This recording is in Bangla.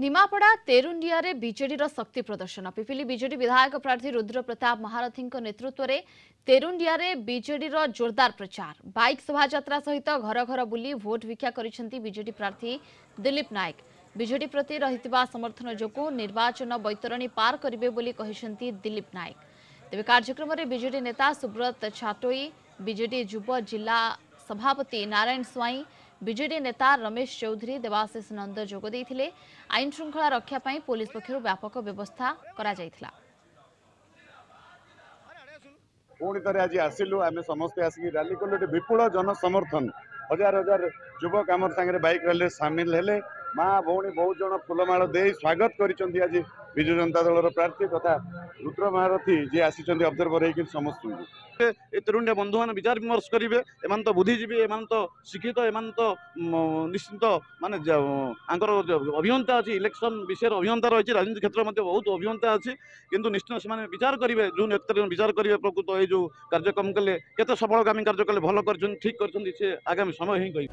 निमाडा त विजेडर शक्ति प्रदर्शन पिपि बीजेडी विधायक प्रार्थी रुद्र प्रताप महारथीको नेतृत्वले तेन्डिया विजेडि जोरदार प्रचार बइक शोभ्रा सहित घर घर बुली भोट भिक बीजेडी प्रार्थी दिलीप नायक बीजेडी प्रति रहितबा समर्थन जो निर्वाचन बैतरणी पार करिवे बोली गरेपछि दिलीप नायक तबे तर्कमै बीजेडी नेता सुब्रत छाटोई बीजेडी युवा जिल्ला सभापति नारायण स्वाई বিজেডি নেতা রমেশ চৌধুরী দেবাশিষ নন্দ যোগ দিয়ে আইন শৃঙ্খলা রক্ষা পাই পুলিশ পক্ষ ব্যাপক ব্যবস্থা করা যাইতলা পুঁ থে আজ আসিলু আমি সমস্তে আসিকি রালি কলু গোটে বিপুল জনসমর্থন হাজার হাজার যুবক আমার সাংরে বাইক রালি সামিল হলে মা ভৌণী বহু জন ফুলমাল দিয়ে স্বাগত করছেন আজ বিজু জনতা দলর প্রার্থী তথা রুদ্র মহারথী যে আসছেন অবজরভর হয়েকি সমস্ত এ তরুণ বন্ধু মানে বিচার বিমর্শ করবে এমন তো বুদ্ধিজীবী এমন তো শিক্ষিত এমন তো নিশ্চিন্ত মানে আঙ্কর অভিজ্ঞতা আছে ইলেকশন বিষয়ের অভিজ্ঞতা রয়েছে রাজনীতি ক্ষেত্রে মধ্যে বহু অভিজ্ঞতা আছে কিন্তু নিশ্চিত সে বিচার করবে যে নেতৃত্ব বিচার করবে প্রকৃত এই যে কার্যক্রম কলে কেতে সফলকামী কার্য কলে ভালো করছেন ঠিক করছেন সে আগামী সময় হি কহ